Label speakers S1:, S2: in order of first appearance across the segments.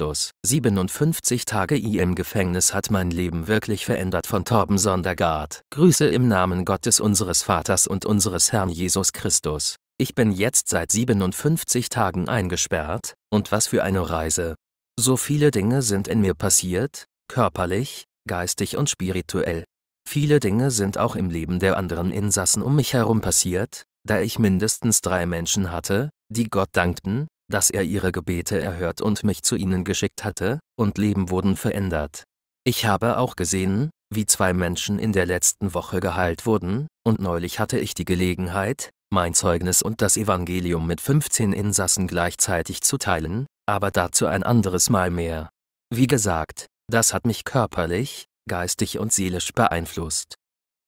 S1: Christus. 57 Tage im Gefängnis hat mein Leben wirklich verändert von Torben Sondergaard. Grüße im Namen Gottes unseres Vaters und unseres Herrn Jesus Christus. Ich bin jetzt seit 57 Tagen eingesperrt, und was für eine Reise. So viele Dinge sind in mir passiert, körperlich, geistig und spirituell. Viele Dinge sind auch im Leben der anderen Insassen um mich herum passiert, da ich mindestens drei Menschen hatte, die Gott dankten, dass er ihre Gebete erhört und mich zu ihnen geschickt hatte, und Leben wurden verändert. Ich habe auch gesehen, wie zwei Menschen in der letzten Woche geheilt wurden, und neulich hatte ich die Gelegenheit, mein Zeugnis und das Evangelium mit 15 Insassen gleichzeitig zu teilen, aber dazu ein anderes Mal mehr. Wie gesagt, das hat mich körperlich, geistig und seelisch beeinflusst.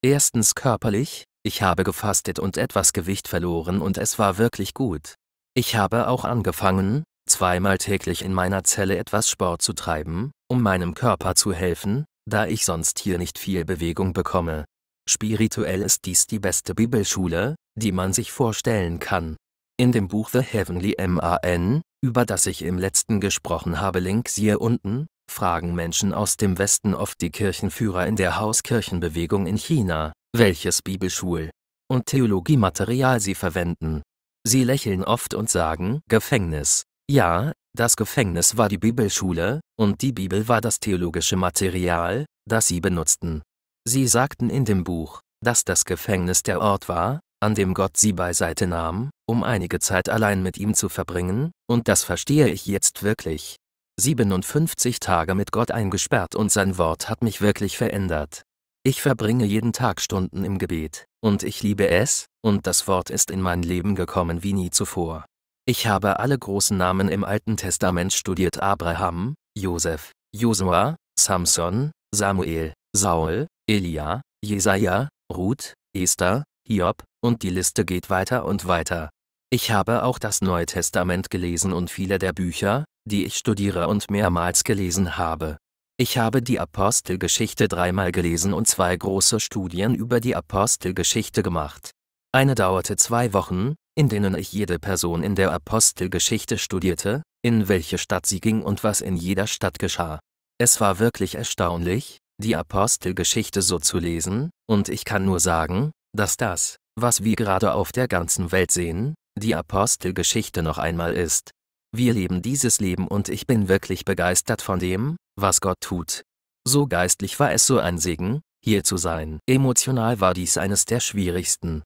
S1: Erstens körperlich, ich habe gefastet und etwas Gewicht verloren und es war wirklich gut. Ich habe auch angefangen, zweimal täglich in meiner Zelle etwas Sport zu treiben, um meinem Körper zu helfen, da ich sonst hier nicht viel Bewegung bekomme. Spirituell ist dies die beste Bibelschule, die man sich vorstellen kann. In dem Buch The Heavenly Man, über das ich im letzten gesprochen habe, Link siehe unten, fragen Menschen aus dem Westen oft die Kirchenführer in der Hauskirchenbewegung in China, welches Bibelschul- und Theologiematerial sie verwenden. Sie lächeln oft und sagen, Gefängnis. Ja, das Gefängnis war die Bibelschule, und die Bibel war das theologische Material, das sie benutzten. Sie sagten in dem Buch, dass das Gefängnis der Ort war, an dem Gott sie beiseite nahm, um einige Zeit allein mit ihm zu verbringen, und das verstehe ich jetzt wirklich. 57 Tage mit Gott eingesperrt und sein Wort hat mich wirklich verändert. Ich verbringe jeden Tag Stunden im Gebet, und ich liebe es, und das Wort ist in mein Leben gekommen wie nie zuvor. Ich habe alle großen Namen im Alten Testament studiert Abraham, Josef, Josua, Samson, Samuel, Saul, Elia, Jesaja, Ruth, Esther, Hiob, und die Liste geht weiter und weiter. Ich habe auch das Neue Testament gelesen und viele der Bücher, die ich studiere und mehrmals gelesen habe. Ich habe die Apostelgeschichte dreimal gelesen und zwei große Studien über die Apostelgeschichte gemacht. Eine dauerte zwei Wochen, in denen ich jede Person in der Apostelgeschichte studierte, in welche Stadt sie ging und was in jeder Stadt geschah. Es war wirklich erstaunlich, die Apostelgeschichte so zu lesen, und ich kann nur sagen, dass das, was wir gerade auf der ganzen Welt sehen, die Apostelgeschichte noch einmal ist. Wir leben dieses Leben und ich bin wirklich begeistert von dem, was Gott tut. So geistlich war es so ein Segen, hier zu sein. Emotional war dies eines der schwierigsten,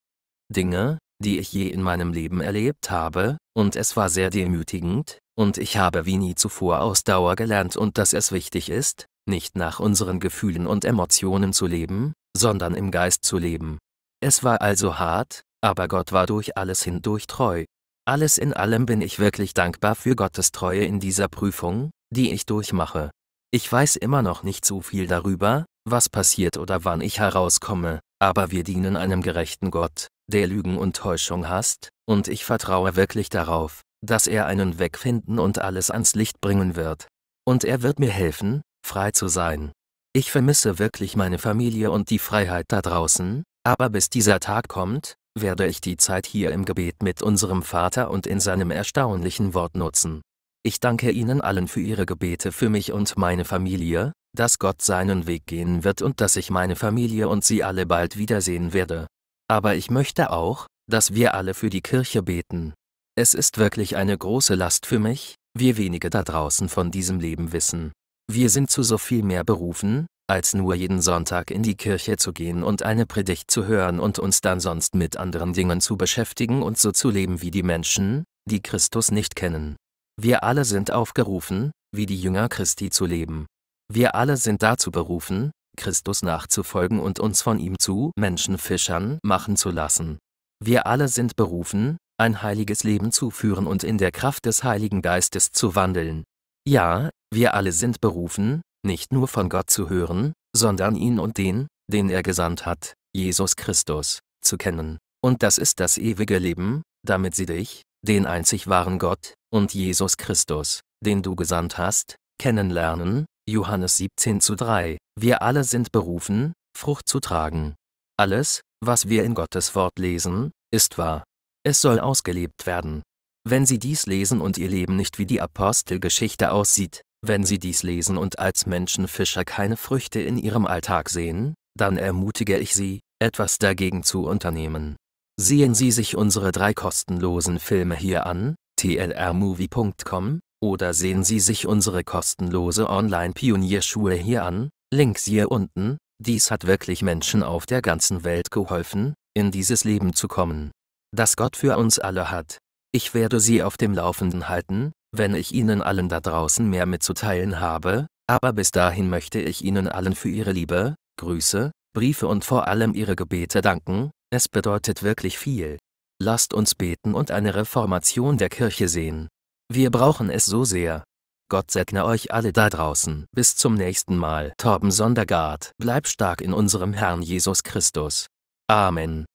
S1: Dinge, die ich je in meinem Leben erlebt habe, und es war sehr demütigend, und ich habe wie nie zuvor aus Dauer gelernt und dass es wichtig ist, nicht nach unseren Gefühlen und Emotionen zu leben, sondern im Geist zu leben. Es war also hart, aber Gott war durch alles hindurch treu. Alles in allem bin ich wirklich dankbar für Gottes Treue in dieser Prüfung, die ich durchmache. Ich weiß immer noch nicht so viel darüber, was passiert oder wann ich herauskomme, aber wir dienen einem gerechten Gott, der Lügen und Täuschung hasst, und ich vertraue wirklich darauf, dass er einen Weg finden und alles ans Licht bringen wird. Und er wird mir helfen, frei zu sein. Ich vermisse wirklich meine Familie und die Freiheit da draußen, aber bis dieser Tag kommt, werde ich die Zeit hier im Gebet mit unserem Vater und in seinem erstaunlichen Wort nutzen. Ich danke Ihnen allen für Ihre Gebete für mich und meine Familie, dass Gott seinen Weg gehen wird und dass ich meine Familie und Sie alle bald wiedersehen werde. Aber ich möchte auch, dass wir alle für die Kirche beten. Es ist wirklich eine große Last für mich, wir wenige da draußen von diesem Leben wissen. Wir sind zu so viel mehr berufen, als nur jeden Sonntag in die Kirche zu gehen und eine Predigt zu hören und uns dann sonst mit anderen Dingen zu beschäftigen und so zu leben wie die Menschen, die Christus nicht kennen. Wir alle sind aufgerufen, wie die Jünger Christi zu leben. Wir alle sind dazu berufen, Christus nachzufolgen und uns von ihm zu Menschenfischern machen zu lassen. Wir alle sind berufen, ein heiliges Leben zu führen und in der Kraft des Heiligen Geistes zu wandeln. Ja, wir alle sind berufen, nicht nur von Gott zu hören, sondern ihn und den, den er gesandt hat, Jesus Christus, zu kennen. Und das ist das ewige Leben, damit sie dich, den einzig wahren Gott, und Jesus Christus, den du gesandt hast, kennenlernen. Johannes 17 zu 3. Wir alle sind berufen, Frucht zu tragen. Alles, was wir in Gottes Wort lesen, ist wahr. Es soll ausgelebt werden. Wenn Sie dies lesen und Ihr Leben nicht wie die Apostelgeschichte aussieht, wenn Sie dies lesen und als Menschenfischer keine Früchte in Ihrem Alltag sehen, dann ermutige ich Sie, etwas dagegen zu unternehmen. Sehen Sie sich unsere drei kostenlosen Filme hier an, tlrmovie.com, oder sehen Sie sich unsere kostenlose Online-Pionierschule hier an, Links hier unten, dies hat wirklich Menschen auf der ganzen Welt geholfen, in dieses Leben zu kommen, das Gott für uns alle hat. Ich werde Sie auf dem Laufenden halten, wenn ich Ihnen allen da draußen mehr mitzuteilen habe, aber bis dahin möchte ich Ihnen allen für Ihre Liebe, Grüße, Briefe und vor allem Ihre Gebete danken, es bedeutet wirklich viel. Lasst uns beten und eine Reformation der Kirche sehen. Wir brauchen es so sehr. Gott segne euch alle da draußen. Bis zum nächsten Mal. Torben Sondergaard, bleib stark in unserem Herrn Jesus Christus. Amen.